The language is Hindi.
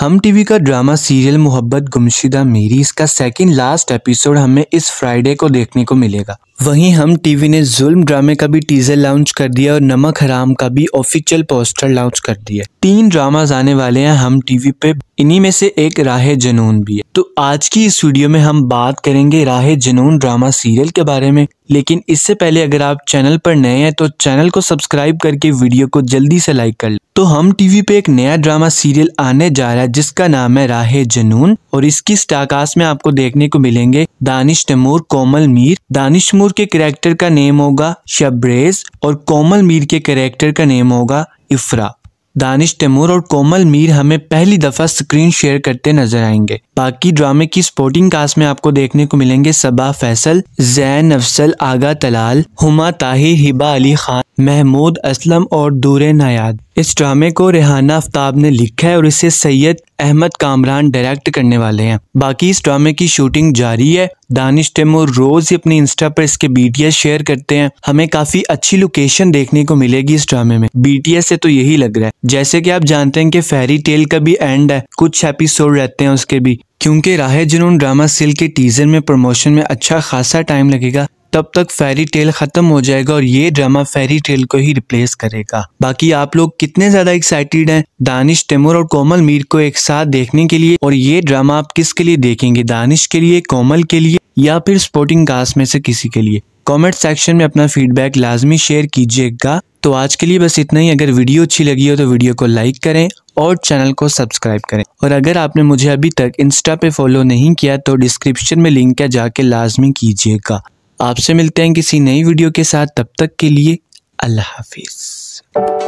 हम टीवी का ड्रामा सीरियल मोहब्बत गुमशुदा मेरी इसका सेकंड लास्ट एपिसोड हमें इस फ्राइडे को देखने को मिलेगा वहीं हम टीवी ने जुल्म ड्रामे का भी टीजर लॉन्च कर दिया और नमक हराम का भी ऑफिशियल पोस्टर लॉन्च कर दिया तीन ड्रामाज आने वाले हैं हम टीवी पे इन्हीं में से एक राह जनून भी है तो आज की इस वीडियो में हम बात करेंगे राह जनून ड्रामा सीरियल के बारे में लेकिन इससे पहले अगर आप चैनल पर नए हैं तो चैनल को सब्सक्राइब करके वीडियो को जल्दी से लाइक कर ले तो हम टीवी पे एक नया ड्रामा सीरियल आने जा रहा है जिसका नाम है राह जनून और इसकी स्टाकास्ट में आपको देखने को मिलेंगे दानिश तमूर कोमल मीर दानिश कपूर के कैरेक्टर का नेम होगा शबरेज और कोमल मीर के कैरेक्टर का नेम होगा इफ्रा दानिश तैमूर और कोमल मीर हमें पहली दफ़ा स्क्रीन शेयर करते नजर आएंगे बाकी ड्रामे की स्पोर्टिंग कास्ट में आपको देखने को मिलेंगे सबा फैसल जैन अफसल आगा तलाल हुमा ताहिर हिबा अली खान महमूद असलम और दूर नायाद इस ड्रामे को रेहाना आफ्ताब ने लिखा है और इसे सैयद अहमद कामरान डायरेक्ट करने वाले हैं बाकी इस ड्रामे की शूटिंग जारी है दानिश तैमूर रोज ही अपने इंस्टा पर इसके बीटीएस शेयर करते हैं हमें काफी अच्छी लोकेशन देखने को मिलेगी इस ड्रामे में बीटीएस से तो यही लग रहा है जैसे कि आप जानते हैं कि फेरी टेल का भी एंड है कुछ एपिसोड रहते हैं उसके भी क्योंकि राहे जुनून ड्रामा सिल के टीजर में प्रमोशन में अच्छा खासा टाइम लगेगा तब तक फेरी टेल खत्म हो जाएगा और ये ड्रामा फेरी टेल को ही रिप्लेस करेगा बाकी आप लोग कितने ज्यादा एक्साइटेड हैं दानिश तैमूर और कोमल मीर को एक साथ देखने के लिए और ये ड्रामा आप किसके लिए देखेंगे दानिश के लिए कोमल के लिए या फिर स्पोर्टिंग कास्ट में से किसी के लिए कॉमेंट सेक्शन में अपना फीडबैक लाजमी शेयर कीजिएगा तो आज के लिए बस इतना ही अगर वीडियो अच्छी लगी हो तो वीडियो को लाइक करें और चैनल को सब्सक्राइब करें और अगर आपने मुझे अभी तक इंस्टा पे फॉलो नहीं किया तो डिस्क्रिप्शन में लिंक है जाके लाजमी कीजिएगा आपसे मिलते हैं किसी नई वीडियो के साथ तब तक के लिए अल्लाह हाफिज़